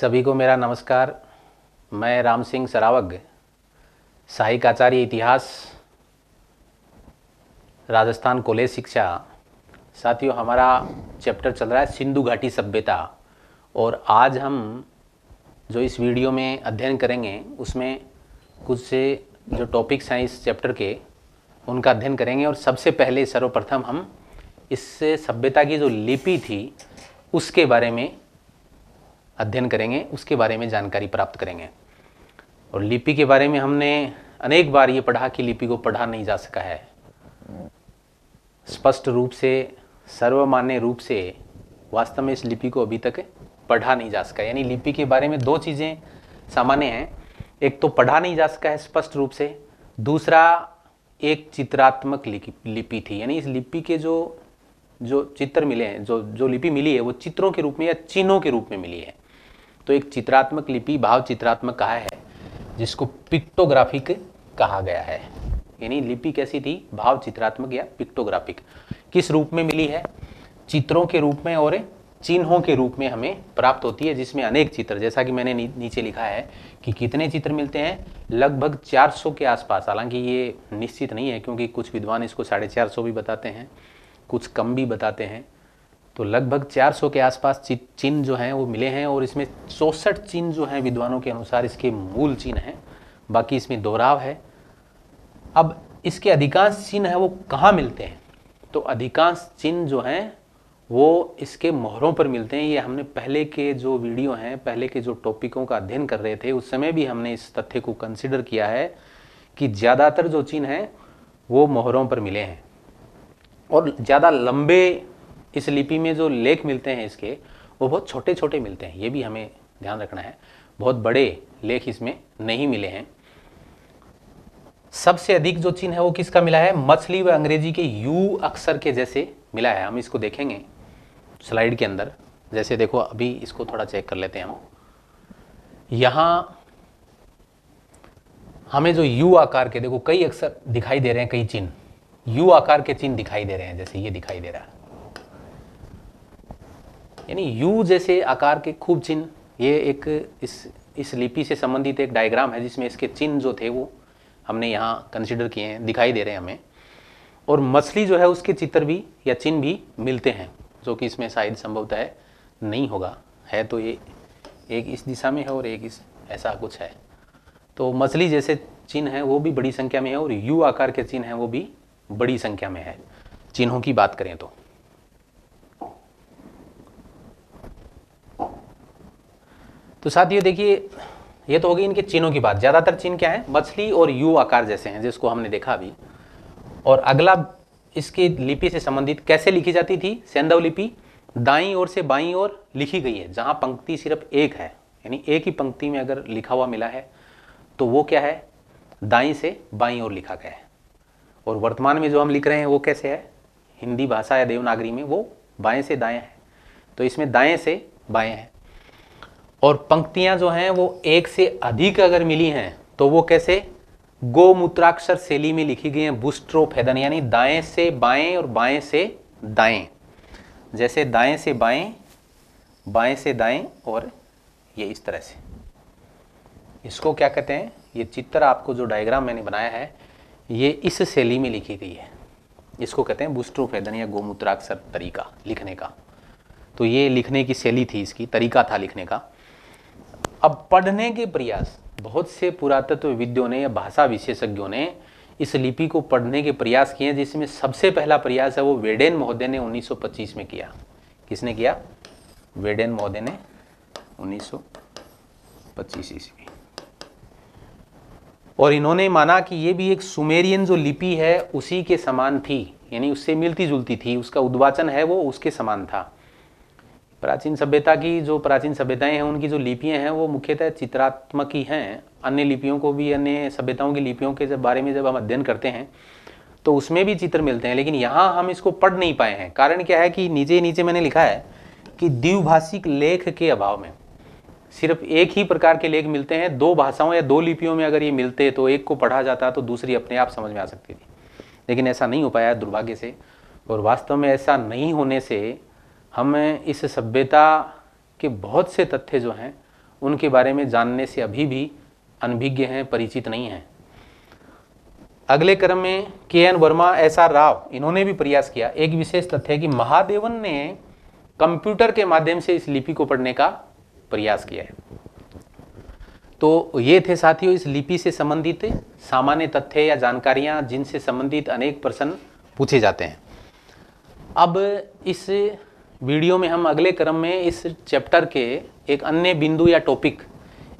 सभी को मेरा नमस्कार मैं राम सिंह सरावग साहिक आचार्य इतिहास राजस्थान कॉलेज शिक्षा साथियों हमारा चैप्टर चल रहा है सिंधु घाटी सभ्यता और आज हम जो इस वीडियो में अध्ययन करेंगे उसमें कुछ से जो टॉपिक्स हैं इस चैप्टर के उनका अध्ययन करेंगे और सबसे पहले सर्वप्रथम हम इस सभ्यता की जो लिपि थी उसके बारे में अध्ययन करेंगे उसके बारे में जानकारी प्राप्त करेंगे और लिपि के बारे में हमने अनेक बार ये पढ़ा कि लिपि को पढ़ा नहीं जा सका है स्पष्ट रूप से सर्वमान्य रूप से वास्तव में इस लिपि को अभी तक पढ़ा नहीं जा सका यानी लिपि के बारे में दो चीज़ें सामान्य हैं एक तो पढ़ा नहीं जा सका है स्पष्ट रूप से दूसरा एक चित्रात्मक लिपि थी यानी इस लिपि के जो जो चित्र मिले हैं जो जो लिपि मिली है वो चित्रों के रूप में या चिन्हों के रूप में मिली है तो एक चित्रात्मक लिपि भाव चित्रात्मक कहा है जिसको पिक्टोग्राफिक कहा गया है यानी लिपि कैसी थी भाव चित्रात्मक या पिक्टोग्राफिक किस रूप में मिली है चित्रों के रूप में और चिन्हों के रूप में हमें प्राप्त होती है जिसमें अनेक चित्र जैसा कि मैंने नी, नीचे लिखा है कि कितने चित्र मिलते हैं लगभग 400 के आसपास हालांकि ये निश्चित नहीं है क्योंकि कुछ विद्वान इसको साढ़े चार भी बताते हैं कुछ कम भी बताते हैं तो लगभग 400 के आसपास चिन्ह जो हैं वो मिले हैं और इसमें चौंसठ चिन्ह जो हैं विद्वानों के अनुसार इसके मूल चिन्ह हैं बाकी इसमें दोहराव है अब इसके अधिकांश चिन्ह हैं वो कहाँ मिलते हैं तो अधिकांश चिन्ह जो हैं वो इसके मोहरों पर मिलते हैं ये हमने पहले के जो वीडियो हैं पहले के जो टॉपिकों का अध्ययन कर रहे थे उस समय भी हमने इस तथ्य को कंसिडर किया है कि ज़्यादातर जो चिन्ह हैं वो मोहरों पर मिले हैं और ज़्यादा लंबे इस लिपि में जो लेख मिलते हैं इसके वो बहुत छोटे छोटे मिलते हैं ये भी हमें ध्यान रखना है बहुत बड़े लेख इसमें नहीं मिले हैं सबसे अधिक जो चिन्ह है वो किसका मिला है मछली व अंग्रेजी के यू अक्षर के जैसे मिला है हम इसको देखेंगे स्लाइड के अंदर जैसे देखो अभी इसको थोड़ा चेक कर लेते हैं हम यहाँ हमें जो यू आकार के देखो कई अक्सर दिखाई दे रहे हैं कई चिन्ह यू आकार के चिन्ह दिखाई दे रहे हैं जैसे ये दिखाई दे रहा है यानी यू जैसे आकार के खूब चिन्ह ये एक इस इस लिपि से संबंधित एक डायग्राम है जिसमें इसके चिन्ह जो थे वो हमने यहाँ कंसिडर किए हैं दिखाई दे रहे हैं हमें और मछली जो है उसके चित्र भी या चिन्ह भी मिलते हैं जो कि इसमें शायद संभवतः नहीं होगा है तो ये एक इस दिशा में है और एक इस ऐसा कुछ है तो मछली जैसे चिन्ह है वो भी बड़ी संख्या में है और यू आकार के चिन्ह हैं वो भी बड़ी संख्या में है चिन्हों की बात करें तो तो साथियों देखिए ये तो होगी इनके चिन्हों की बात ज़्यादातर चिन्ह क्या है मछली और यू आकार जैसे हैं जिसको हमने देखा अभी और अगला इसकी लिपि से संबंधित कैसे लिखी जाती थी सेंधव लिपि दाई ओर से बाई ओर लिखी गई है जहाँ पंक्ति सिर्फ एक है यानी एक ही पंक्ति में अगर लिखा हुआ मिला है तो वो क्या है दाई से बाई ओर लिखा गया है और वर्तमान में जो हम लिख रहे हैं वो कैसे है हिंदी भाषा या देवनागरी में वो बाएं से दाएं है तो इसमें दाएं से बाएं है और पंक्तियां जो हैं वो एक से अधिक अगर मिली हैं तो वो कैसे गोमूत्राक्षर शैली में लिखी गई हैं बुस्ट्रोफेदन यानी दाएं से बाएं और बाएं से दाएं जैसे दाएं से बाएं बाएं से दाएं और ये इस तरह से इसको क्या कहते हैं ये चित्र आपको जो डायग्राम मैंने बनाया है ये इस शैली में लिखी गई है इसको कहते हैं बुस्ट्रोफेदन या गोमूत्राक्षर तरीका लिखने का तो ये लिखने की शैली थी इसकी तरीका था लिखने का अब पढ़ने के प्रयास बहुत से पुरातत्व विद्यों ने या भाषा विशेषज्ञों ने इस लिपि को पढ़ने के प्रयास किए जिसमें सबसे पहला प्रयास है वो वेडेन महोदय ने 1925 में किया किसने किया वेडेन महोदय ने 1925 ईस्वी और इन्होंने माना कि ये भी एक सुमेरियन जो लिपि है उसी के समान थी यानी उससे मिलती जुलती थी उसका उद्वाचन है वो उसके समान था प्राचीन सभ्यता की जो प्राचीन सभ्यताएं हैं उनकी जो लिपियां हैं वो मुख्यतः चित्रात्मक ही हैं अन्य लिपियों को भी अन्य सभ्यताओं की लिपियों के जब बारे में जब हम अध्ययन करते हैं तो उसमें भी चित्र मिलते हैं लेकिन यहाँ हम इसको पढ़ नहीं पाए हैं कारण क्या है कि नीचे नीचे मैंने लिखा है कि द्विभाषिक लेख के अभाव में सिर्फ एक ही प्रकार के लेख मिलते हैं दो भाषाओं या दो लिपियों में अगर ये मिलते तो एक को पढ़ा जाता तो दूसरी अपने आप समझ में आ सकती थी लेकिन ऐसा नहीं हो पाया दुर्भाग्य से और वास्तव में ऐसा नहीं होने से हमें इस सभ्यता के बहुत से तथ्य जो हैं उनके बारे में जानने से अभी भी अनभिज्ञ हैं परिचित नहीं हैं अगले क्रम में K N Verma S R Rao इन्होंने भी प्रयास किया एक विशेष तथ्य है कि महादेवन ने कंप्यूटर के माध्यम से इस लिपि को पढ़ने का प्रयास किया है तो ये थे साथियों इस लिपि से संबंधित सामान्य तथ्य या जानकारियाँ जिनसे संबंधित अनेक प्रश्न पूछे जाते हैं अब इस वीडियो में हम अगले क्रम में इस चैप्टर के एक अन्य बिंदु या टॉपिक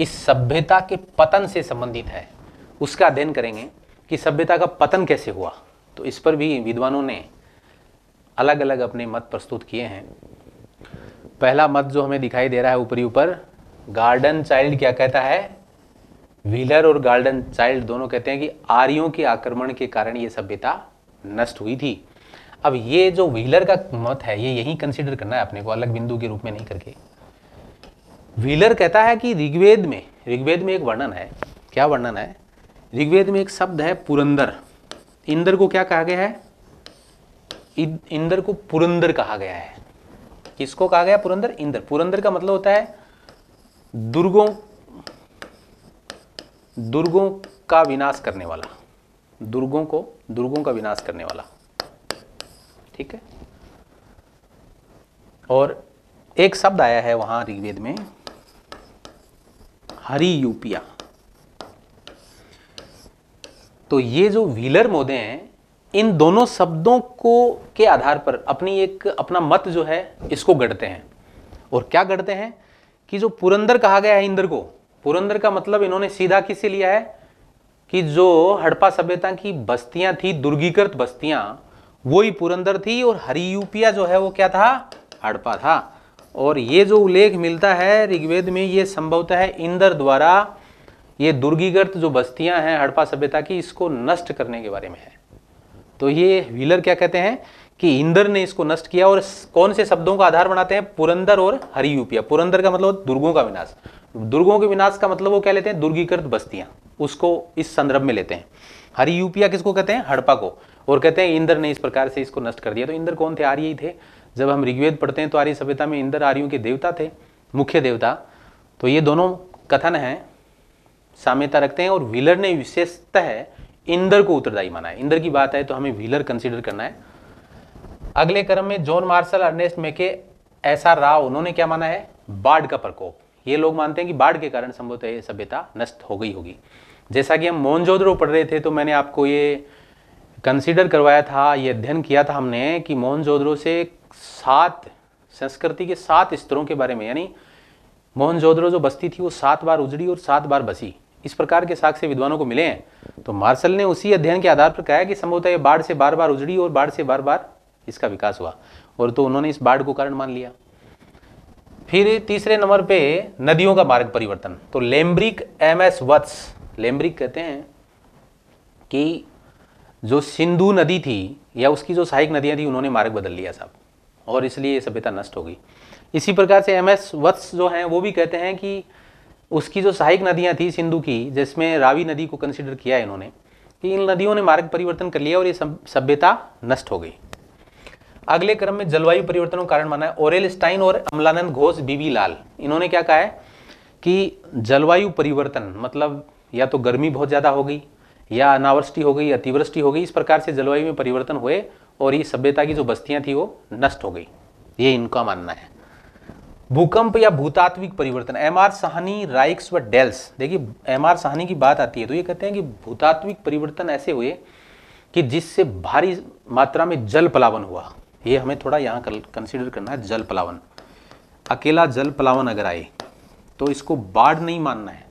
इस सभ्यता के पतन से संबंधित है उसका अध्ययन करेंगे कि सभ्यता का पतन कैसे हुआ तो इस पर भी विद्वानों ने अलग अलग अपने मत प्रस्तुत किए हैं पहला मत जो हमें दिखाई दे रहा है ऊपरी ऊपर गार्डन चाइल्ड क्या कहता है व्हीलर और गार्डन चाइल्ड दोनों कहते हैं कि आर्यों के आक्रमण के कारण ये सभ्यता नष्ट हुई थी अब ये जो व्हीलर का मत है ये यही कंसिडर करना है अपने को अलग बिंदु के रूप में नहीं करके व्हीलर कहता है कि ऋग्वेद में ऋग्वेद में एक वर्णन है क्या वर्णन है ऋग्वेद में एक शब्द है पुरंदर इंदर को क्या कहा गया है इंदर को पुरंदर कहा गया है किसको कहा गया पुरंदर इंदर पुरंदर का मतलब होता है दुर्गों दुर्गों का विनाश करने वाला दुर्गों को दुर्गों का विनाश करने वाला ठीक है और एक शब्द आया है वहां ऋग्वेद में हरि यूपिया तो ये जो व्हीलर मोदे हैं इन दोनों शब्दों को के आधार पर अपनी एक अपना मत जो है इसको गढ़ते हैं और क्या गढ़ते हैं कि जो पुरंदर कहा गया है इंद्र को पुरंदर का मतलब इन्होंने सीधा किसे लिया है कि जो हड़प्पा सभ्यता की बस्तियां थी दुर्गीकृत बस्तियां वो ही पुरंदर थी और हरियूपिया जो है वो क्या था हड़पा था और ये जो उल्लेख मिलता है ऋग्वेद में ये संभवतः है इंदर द्वारा ये दुर्गीगर्त जो बस्तियां हैं हड़पा सभ्यता की इसको नष्ट करने के बारे में है तो ये व्हीलर क्या कहते हैं कि इंदर ने इसको नष्ट किया और कौन से शब्दों का आधार बनाते हैं पुरंदर और हरियूपिया पुरंदर का मतलब दुर्गों का विनाश दुर्गों के विनाश का मतलब वो क्या लेते हैं दुर्गीकृत बस्तियां उसको इस संदर्भ में लेते हैं हरियूपिया किसको कहते हैं हड़पा को और कहते हैं इंद्र ने इस प्रकार से इसको नष्ट कर दिया तो इंद्र कौन थे आर्य ही थे जब हम ऋग्वेद पढ़ते हैं तो आर्य सभ्यता में इंद्र आर्यों के देवता थे मुख्य देवता तो ये दोनों कथन हैं साम्यता रखते हैं और व्हीलर ने विशेषतः इंद्र को उत्तरदायी माना है इंद्र की बात है तो हमें व्हीलर कंसिडर करना है अगले क्रम में जॉन मार्शल अर्नेस्ट मेके ऐसा राव उन्होंने क्या माना है बाढ़ का प्रकोप ये लोग मानते हैं कि बाढ़ के कारण संभवतः सभ्यता नष्ट हो गई होगी जैसा कि हम मोहनजोदड़ो पढ़ रहे थे तो मैंने आपको ये कंसीडर करवाया था ये अध्ययन किया था हमने कि मोहनजोदड़ो से सात संस्कृति के सात स्तरों के बारे में यानी मोहनजोदड़ो जो बस्ती थी वो सात बार उजड़ी और सात बार बसी इस प्रकार के साक्ष्य विद्वानों को मिले हैं तो मार्शल ने उसी अध्ययन के आधार पर कहा कि संभवतः बाढ़ से बार बार उजड़ी और बाढ़ से बार बार इसका विकास हुआ और तो उन्होंने इस बाढ़ को कारण मान लिया फिर तीसरे नंबर पे नदियों का मार्ग परिवर्तन तो लेम्ब्रिक एम एस वत्स लेम्ब्रिक कहते हैं कि जो सिंधु नदी थी या उसकी जो सहायक नदियाँ थी उन्होंने मार्ग बदल लिया साहब और इसलिए ये सभ्यता नष्ट हो गई इसी प्रकार से एम एस वत्स जो हैं वो भी कहते हैं कि उसकी जो सहायक नदियाँ थी सिंधु की जिसमें रावी नदी को कंसिडर किया है इन्होंने कि इन नदियों ने मार्ग परिवर्तन कर लिया और ये सभ्यता नष्ट हो गई अगले क्रम में जलवायु परिवर्तनों का कारण माना है ओरेल स्टाइन और अमलानंद घोष बीबी लाल इन्होंने क्या कहा है कि जलवायु परिवर्तन मतलब या तो गर्मी बहुत ज़्यादा हो गई या अनावृष्टि हो गई अतिवृष्टि हो गई इस प्रकार से जलवायु में परिवर्तन हुए और ये सभ्यता की जो बस्तियाँ थी वो नष्ट हो गई ये इनका मानना है भूकंप या भूतात्विक परिवर्तन एम आर सहनी राइक्स व डेल्स देखिए एम आर सहनी की बात आती है तो ये कहते हैं कि भूतात्विक परिवर्तन ऐसे हुए कि जिससे भारी मात्रा में जल पलावन हुआ ये हमें थोड़ा यहाँ कंसिडर करना है जल पलावन अकेला जल पलावन अगर आए तो इसको बाढ़ नहीं मानना है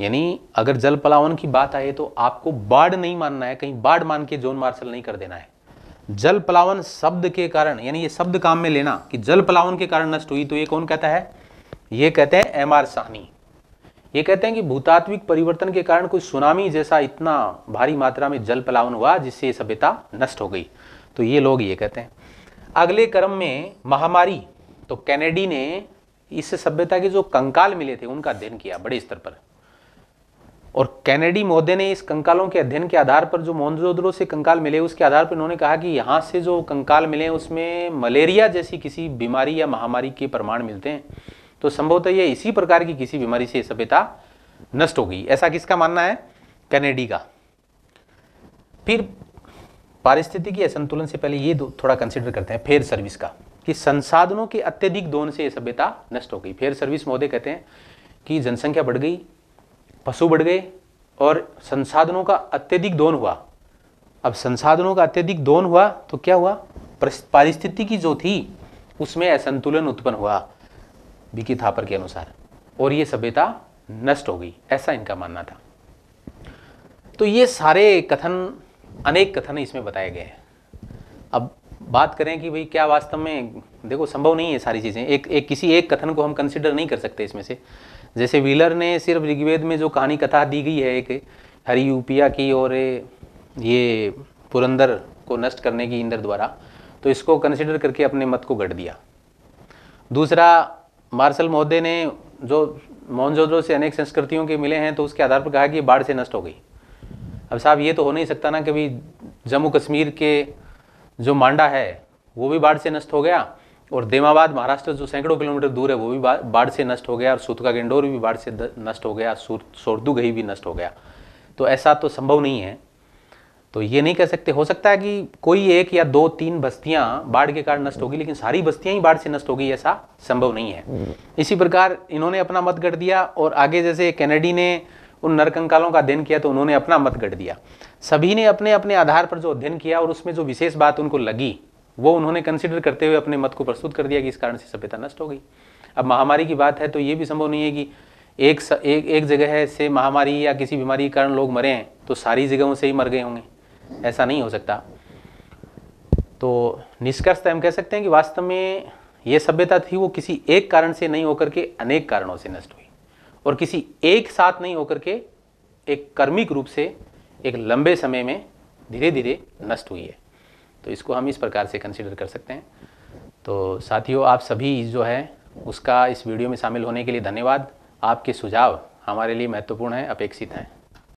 यानी अगर जल पलावन की बात आए तो आपको बाढ़ नहीं मानना है कहीं बाढ़ मान के जोन मार्शल नहीं कर देना है जल पलावन शब्द के कारण यानी ये शब्द काम में लेना कि जल पलावन के कारण नष्ट हुई तो ये कौन कहता है ये कहते हैं एम आर साहनी ये कहते हैं कि भूतात्विक परिवर्तन के कारण कोई सुनामी जैसा इतना भारी मात्रा में जल पलावन हुआ जिससे ये सभ्यता नष्ट हो गई तो ये लोग ये कहते हैं अगले क्रम में महामारी तो कैनेडी ने इस सभ्यता के जो कंकाल मिले थे उनका अध्ययन किया बड़े स्तर पर और कैनेडी महोदय ने इस कंकालों के अध्ययन के आधार पर जो मोहनजोदड़ो से कंकाल मिले उसके आधार पर उन्होंने कहा कि यहाँ से जो कंकाल मिले उसमें मलेरिया जैसी किसी बीमारी या महामारी के प्रमाण मिलते हैं तो संभवतः यह इसी प्रकार की किसी बीमारी से सभ्यता नष्ट हो गई ऐसा किसका मानना है कैनेडी का फिर पारिस्थिति के असंतुलन से पहले ये थोड़ा कंसिडर करते हैं फेयर सर्विस का कि संसाधनों के अत्यधिक दोन से यह सभ्यता नष्ट हो गई फेयर सर्विस महोदय कहते हैं कि जनसंख्या बढ़ गई पशु बढ़ गए और संसाधनों का अत्यधिक दोन हुआ अब संसाधनों का अत्यधिक दोन हुआ तो क्या हुआ की जो थी उसमें असंतुलन उत्पन्न हुआ बीकी थापर के अनुसार और ये सभ्यता नष्ट हो गई ऐसा इनका मानना था तो ये सारे कथन अनेक कथन इसमें बताए गए हैं अब बात करें कि भाई क्या वास्तव में देखो संभव नहीं है सारी चीज़ें एक एक किसी एक कथन को हम कंसिडर नहीं कर सकते इसमें से जैसे व्हीलर ने सिर्फ ऋग्वेद में जो कहानी कथा दी गई है एक हरि यूपिया की और ये पुरंदर को नष्ट करने की इंद्र द्वारा तो इसको कंसिडर करके अपने मत को गढ़ दिया दूसरा मार्शल महोदय ने जो मोहनजोदड़ो से अनेक संस्कृतियों के मिले हैं तो उसके आधार पर कहा कि बाढ़ से नष्ट हो गई अब साहब ये तो हो नहीं सकता ना कि जम्मू कश्मीर के जो मांडा है वो भी बाढ़ से नष्ट हो गया और देमाबाद महाराष्ट्र जो सैकड़ों किलोमीटर दूर है वो भी बाढ़ से नष्ट हो गया और सूतका गेंडोर भी बाढ़ से नष्ट हो गया सोरदू गई भी नष्ट हो गया तो ऐसा तो संभव नहीं है तो ये नहीं कह सकते हो सकता है कि कोई एक या दो तीन बस्तियां बाढ़ के कारण नष्ट होगी लेकिन सारी बस्तियां ही बाढ़ से नष्ट होगी ऐसा संभव नहीं है हम्म। इसी प्रकार इन्होंने अपना मत गढ़ दिया और आगे जैसे कैनेडी ने उन नरकंकालों का अध्ययन किया तो उन्होंने अपना मत गढ़ दिया सभी ने अपने अपने आधार पर जो अध्ययन किया और उसमें जो विशेष बात उनको लगी वो उन्होंने कंसिडर करते हुए अपने मत को प्रस्तुत कर दिया कि इस कारण से सभ्यता नष्ट हो गई अब महामारी की बात है तो ये भी संभव नहीं है कि एक स, एक एक जगह से महामारी या किसी बीमारी के कारण लोग मरे हैं तो सारी जगहों से ही मर गए होंगे ऐसा नहीं हो सकता तो निष्कर्ष तो हम कह सकते हैं कि वास्तव में ये सभ्यता थी वो किसी एक कारण से नहीं होकर के अनेक कारणों से नष्ट हुई और किसी एक साथ नहीं होकर के एक कर्मिक रूप से एक लंबे समय में धीरे धीरे नष्ट हुई है तो इसको हम इस प्रकार से कंसिडर कर सकते हैं तो साथियों आप सभी जो है उसका इस वीडियो में शामिल होने के लिए धन्यवाद आपके सुझाव हमारे लिए महत्वपूर्ण हैं अपेक्षित हैं